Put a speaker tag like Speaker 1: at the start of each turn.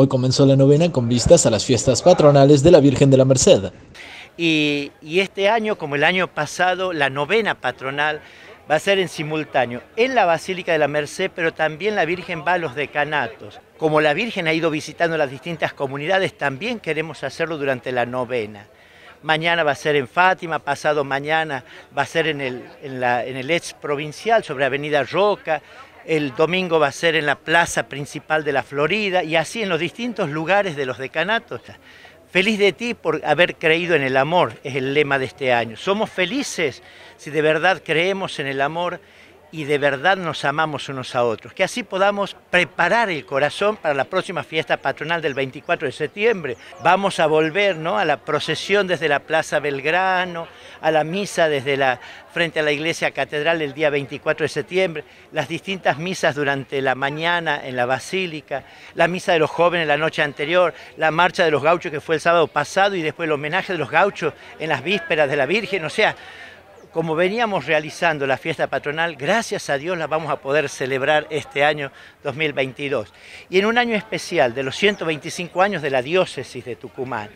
Speaker 1: Hoy comenzó la novena con vistas a las fiestas patronales de la Virgen de la Merced. Y, este año, como el año pasado, la novena patronal va a ser en simultáneo en la Basílica de la Merced, pero también la Virgen va a los decanatos. Como la Virgen ha ido visitando las distintas comunidades, también queremos hacerlo durante la novena. Mañana va a ser en Fátima, pasado mañana va a ser en en el ex provincial sobre Avenida Roca, el domingo va a ser en la plaza principal de la Florida y así en los distintos lugares de los decanatos. Feliz de ti por haber creído en el amor, es el lema de este año. Somos felices si de verdad creemos en el amor y de verdad nos amamos unos a otros, que así podamos preparar el corazón para la próxima fiesta patronal del 24 de septiembre. Vamos a volver ¿no? a la procesión desde la Plaza Belgrano, a la misa desde la, frente a la iglesia catedral el día 24 de septiembre, las distintas misas durante la mañana en la basílica, la misa de los jóvenes la noche anterior, la marcha de los gauchos que fue el sábado pasado y después el homenaje de los gauchos en las vísperas de la Virgen, o sea, como veníamos realizando la fiesta patronal, gracias a Dios la vamos a poder celebrar este año 2022. Y en un año especial de los 125 años de la diócesis de Tucumán.